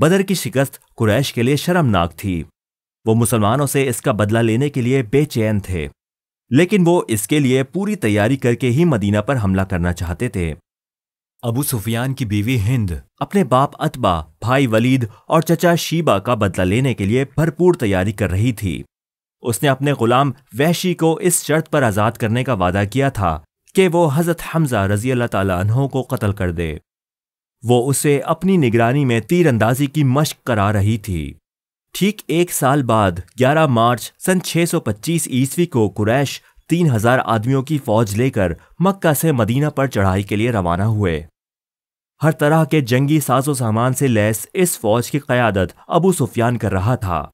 बदर की शिकस्त कुरैश के लिए शर्मनाक थी वो मुसलमानों से इसका बदला लेने के लिए बेचैन थे लेकिन वो इसके लिए पूरी तैयारी करके ही मदीना पर हमला करना चाहते थे अबू सुफियान की बीवी हिंद अपने बाप अतबा भाई वलीद और चचा शीबा का बदला लेने के लिए भरपूर तैयारी कर रही थी उसने अपने गुलाम वैशी को इस शर्त पर आज़ाद करने का वादा किया था कि वो हज़रत हमजा रजी अल्लाह तहों को कत्ल कर दे वो उसे अपनी निगरानी में तीरंदाजी की मश्क करा रही थी ठीक एक साल बाद 11 मार्च सन 625 ईस्वी को कुरैश 3000 आदमियों की फौज लेकर मक्का से मदीना पर चढ़ाई के लिए रवाना हुए हर तरह के जंगी साजो सामान से लैस इस फौज की कयादत अबू सुफियान कर रहा था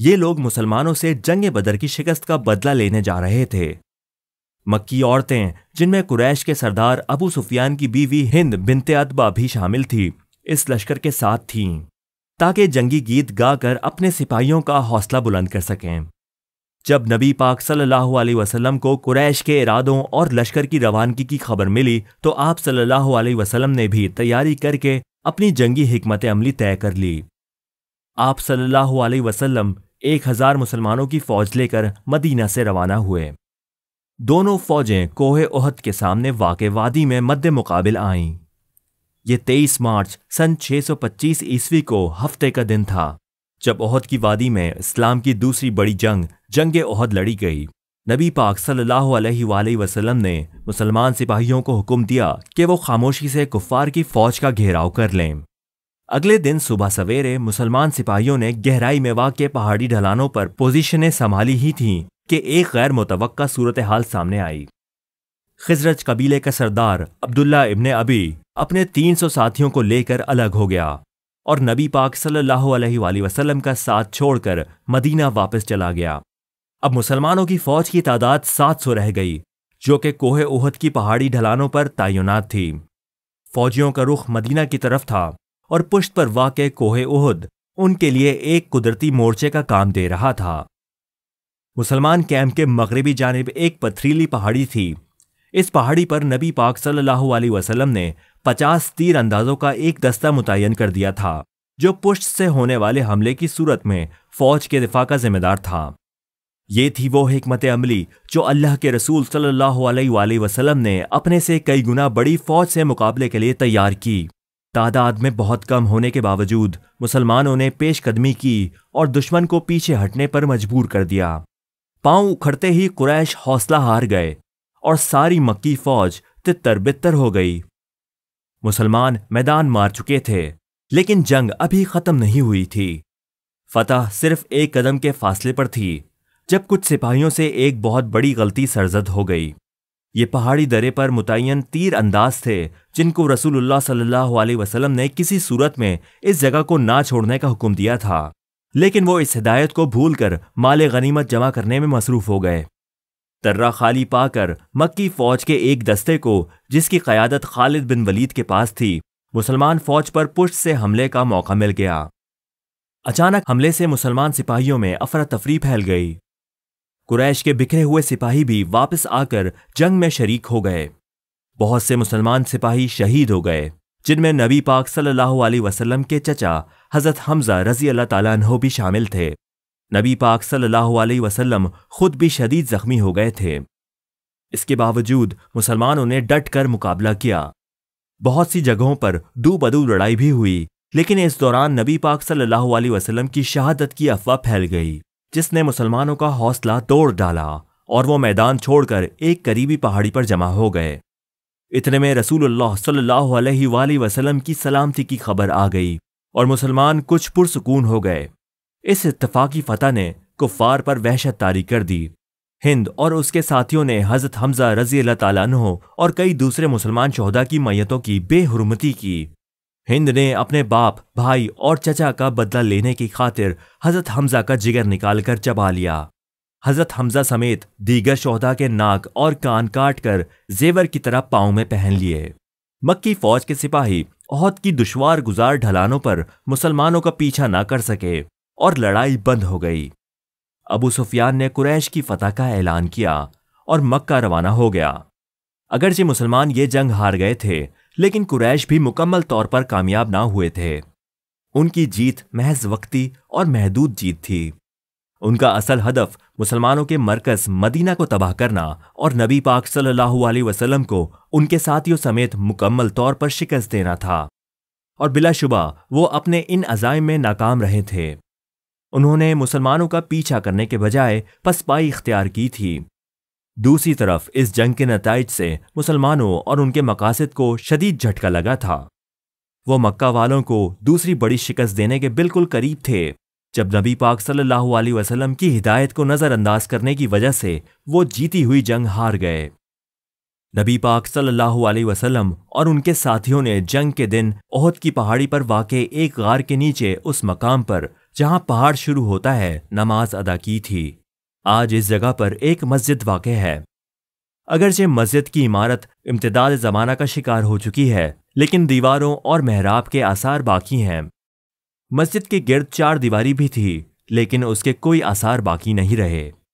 ये लोग मुसलमानों से जंग बदर की शिकस्त का बदला लेने जा रहे थे मक्की औरतें जिनमें कुरैश के सरदार अबू सुफियान की बीवी हिंद बिनते अदबा भी शामिल थी इस लश्कर के साथ थीं ताकि जंगी गीत गाकर अपने सिपाहियों का हौसला बुलंद कर सकें जब नबी पाक सल्लल्लाहु अलैहि वसल्लम को कुरैश के इरादों और लश्कर की रवानगी की खबर मिली तो आप सल्लल्लाहु अलैहि वसल्लम ने भी तैयारी करके अपनी जंगी हमत अमली तय कर ली आप सल्लल्लाहु अलैहि वसल्लम एक हजार मुसलमानों की फौज लेकर मदीना से रवाना हुए दोनों फौजें कोहे ओहद के सामने वाक़ वादी में मध्य मुकाबिल आईं ये 23 मार्च सन 625 ईस्वी को हफ्ते का दिन था जब ओहद की वादी में इस्लाम की दूसरी बड़ी जंग जंग ओहद लड़ी गई नबी पाक सल्लल्लाहु अलैहि वसल्लम ने मुसलमान सिपाहियों को हुक्म दिया कि वो खामोशी से कुफार की फौज का घेराव कर लें अगले दिन सुबह सवेरे मुसलमान सिपाहियों ने गहराई में वाक़ पहाड़ी ढलानों पर पोजीशनें संभाली ही थीं कि एक गैर मुतव सूरत हाल सामने आई खिजरत कबीले का सरदार अब्दुल्ला इबन अबी अपने तीन सौ साथियों को लेकर अलग हो गया और नबी पाक सल्लल्लाहु अलैहि वसल्लम का साथ छोड़कर मदीना वापस चला गया अब मुसलमानों की फौज की तादाद सात सौ रह गई जो कि कोहे ओहद की पहाड़ी ढलानों पर तैनात थी फौजियों का रुख मदीना की तरफ था और पुष्ट पर वाक़ कोहे उहद उनके लिए एक कुदरती मोर्चे का काम दे रहा था मुसलमान कैंप के मगरबी जानब एक पथरीली पहाड़ी थी इस पहाड़ी पर नबी पाक सल्लल्लाहु अलैहि वसल्लम ने पचास तीर अंदाजों का एक दस्ता मुतन कर दिया था जो पुष्ट से होने वाले हमले की सूरत में फौज के दिफा का जिम्मेदार था ये थी वो हमत अमली जो अल्लाह के रसूल सल्लल्लाहु अलैहि वसल्लम ने अपने से कई गुना बड़ी फौज से मुकाबले के लिए तैयार की तादाद में बहुत कम होने के बावजूद मुसलमानों ने पेशकदमी की और दुश्मन को पीछे हटने पर मजबूर कर दिया पांव उखड़ते ही कुरैश हौसला हार गए और सारी मक्की फौज तितर बितर हो गई मुसलमान मैदान मार चुके थे लेकिन जंग अभी खत्म नहीं हुई थी फतह सिर्फ एक कदम के फासले पर थी जब कुछ सिपाहियों से एक बहुत बड़ी गलती सरजद हो गई ये पहाड़ी दरे पर मुतयन तीर अंदाज थे जिनको रसूलुल्लाह सल्लल्लाहु अलैहि वसल्लम ने किसी सूरत में इस जगह को ना छोड़ने का हुक्म दिया था लेकिन वो इस हिदायत को भूल कर माले गनीमत जमा करने में मसरूफ हो गए तर्रा खाली पाकर मक्की फौज के एक दस्ते को जिसकी क़यादत खालिद बिन वलीद के पास थी मुसलमान फौज पर पुष्ट से हमले का मौका मिल गया अचानक हमले से मुसलमान सिपाहियों में अफरा तफरी फैल गई कुरैश के बिखरे हुए सिपाही भी वापस आकर जंग में शरीक हो गए बहुत से मुसलमान सिपाही शहीद हो गए जिनमें नबी पाक सल्लल्लाहु अलैहि वसल्लम के चचा हज़रत हमज़ा रजी अल्लाह तु भी शामिल थे नबी पाक सल्लल्लाहु अलैहि वसल्लम खुद भी शदीद जख्मी हो गए थे इसके बावजूद मुसलमानों ने डट कर मुकाबला किया बहुत सी जगहों पर दो बदू लड़ाई भी हुई लेकिन इस दौरान नबी पाक सल्लल्लाहु अलैहि वसल्लम की शहादत की अफवाह फैल गई जिसने मुसलमानों का हौसला तोड़ डाला और वो मैदान छोड़कर एक करीबी पहाड़ी पर जमा हो गए इतने में रसूलुल्लाह सल्लल्लाहु अलैहि वसल्लम की सलामती की खबर आ गई और मुसलमान कुछ पुरसकून हो गए इस इतफाकी फतह ने कुफार पर वहशत तारी कर दी हिंद और उसके साथियों ने हजरत हमजा रजी तु और कई दूसरे मुसलमान शहदा की मैतों की बेहरमती की हिंद ने अपने बाप भाई और चचा का बदला लेने की खातिर हजरत हमजा का जिगर निकाल कर चबा लिया हजरत हमजा समेत दीगर शहदा के नाक और कान काट कर जेवर की तरह पाँव में पहन लिए मक्की फौज के सिपाही ओहद की दुशवार गुजार ढलानों पर मुसलमानों का पीछा ना कर सके और लड़ाई बंद हो गई अबू सुफियान ने कुरैश की फतह का ऐलान किया और मक्का रवाना हो गया अगरचे मुसलमान ये जंग हार गए थे लेकिन कुरैश भी मुकम्मल तौर पर कामयाब ना हुए थे उनकी जीत महज वक्ती और महदूद जीत थी उनका असल हदफ मुसलमानों के मरकज मदीना को तबाह करना और नबी पाक सल्लल्लाहु अलैहि वसल्लम को उनके साथियों समेत मुकम्मल तौर पर शिकस्त देना था और बिलाशुबा वो अपने इन अजाइम में नाकाम रहे थे उन्होंने मुसलमानों का पीछा करने के बजाय पसपाई इख्तियार की थी दूसरी तरफ इस जंग के नतज से मुसलमानों और उनके मकासद को शदीद झटका लगा था वो मक्का वालों को दूसरी बड़ी शिकस्त देने के बिल्कुल करीब थे जब नबी पाक सल्लल्लाहु अलैहि वसल्लम की हिदायत को नज़रअंदाज करने की वजह से वो जीती हुई जंग हार गए नबी पाक सल्लल्लाहु अलैहि वसल्लम और उनके साथियों ने जंग के दिन ओहद की पहाड़ी पर वाक़ एक गार के नीचे उस मकाम पर जहां पहाड़ शुरू होता है नमाज अदा की थी आज इस जगह पर एक मस्जिद वाक़ है अगरचे मस्जिद की इमारत इम्तदाद ज़माना का शिकार हो चुकी है लेकिन दीवारों और मेहराब के आसार बाकी हैं मस्जिद के गिर्द चार दीवारी भी थी लेकिन उसके कोई आसार बाकी नहीं रहे